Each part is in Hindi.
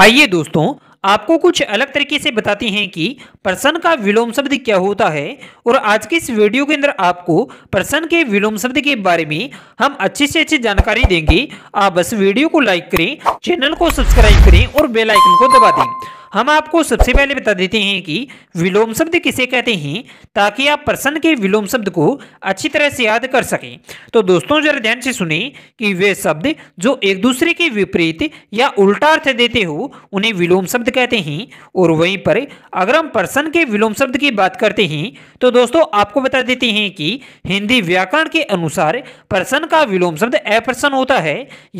आइए दोस्तों आपको कुछ अलग तरीके से बताते हैं कि प्रसन्न का विलोम शब्द क्या होता है और आज के इस वीडियो के अंदर आपको प्रसन्न के विलोम शब्द के बारे में हम अच्छे से अच्छी जानकारी देंगे आप बस वीडियो को लाइक करें चैनल को सब्सक्राइब करें और बेल आइकन को दबा दें हम आपको सबसे पहले बता देते हैं कि विलोम शब्द किसे कहते हैं ताकि आप प्रश्न के विलोम शब्द को अच्छी तरह से याद कर सकें तो दोस्तों जरा ध्यान से सुने कि वे शब्द जो एक दूसरे के विपरीत या उल्टा अर्थ देते हो उन्हें विलोम शब्द कहते हैं और वहीं पर अगर हम प्रश्न के विलोम शब्द की बात करते हैं तो दोस्तों आपको बता देते हैं कि हिंदी व्याकरण के अनुसार प्रश्न का विलोम शब्द अप्रसन्न होता है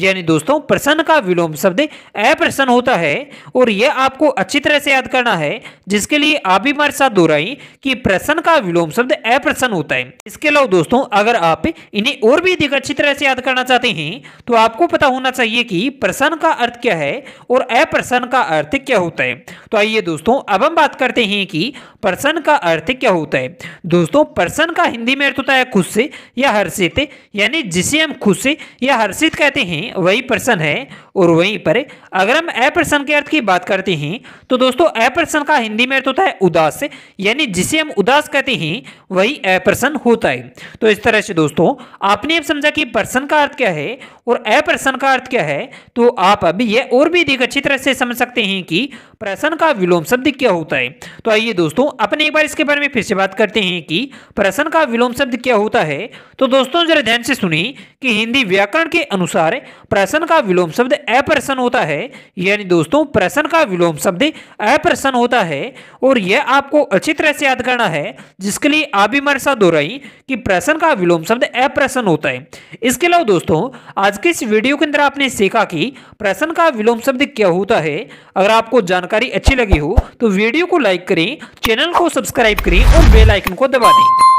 यानी दोस्तों प्रश्न का विलोम शब्द अप्रसन्न होता है और यह आपको अच्छी तरह से याद करना है जिसके लिए आप भी हमारे साथ दोहराई कि प्रसन्न का विलोम शब्द अप्रसन्न होता है इसके अलावा दोस्तों अगर आप इन्हें और भी अधिक अच्छी तरह से याद करना चाहते हैं तो आपको पता होना चाहिए कि प्रसन्न का अर्थ क्या है और अप्रसन्न का अर्थ क्या होता है तो आइए दोस्तों अब हम बात करते हैं कि प्रसन्न का अर्थ क्या होता है दोस्तों प्रसन्न का हिंदी में अर्थ होता है खुश से या हर्षित यानी जिसे हम खुश से या हर्षित कहते हैं वही प्रसन्न है और वहीं पर अगर हम अप्रसन्न के अर्थ की बात करते हैं तो दोस्तों अप्रसन का हिंदी में अर्थ होता है उदास यानी जिसे हम उदास कहते हैं वही अप्रसन होता है तो इस तरह से दोस्तों आपने अब समझा कि पर्सन का अर्थ क्या है और अप्रसन का अर्थ क्या है तो आप अब यह और भी अधिक अच्छी तरह से समझ सकते हैं कि प्रसन्न का विलोम शब्द क्या होता है तो आइए दोस्तों अपने एक बार इसके बारे में फिर से बात करते हैं कि प्रसन्न का विलोम शब्द क्या होता है तो दोस्तों जरा ध्यान से सुनिए कि हिंदी व्याकरण के अनुसार प्रसन्न का विलोम शब्द अप्रसन होता है यानी दोस्तों प्रसन्न का विलोम शब्द शब्द अप्रसन्न होता है और यह आपको अच्छी तरह से याद करना है जिसके लिए आप भी मेरे साथ दोहराई कि प्रसन्न का विलोम शब्द अप्रसन्न होता है इसके अलावा दोस्तों आज के इस वीडियो के अंदर आपने सीखा कि प्रसन्न का विलोम शब्द क्या होता है अगर आपको जानकारी अच्छी लगी हो तो वीडियो को लाइक करें चैनल को सब्सक्राइब करें और बेलाइकन को दबा दें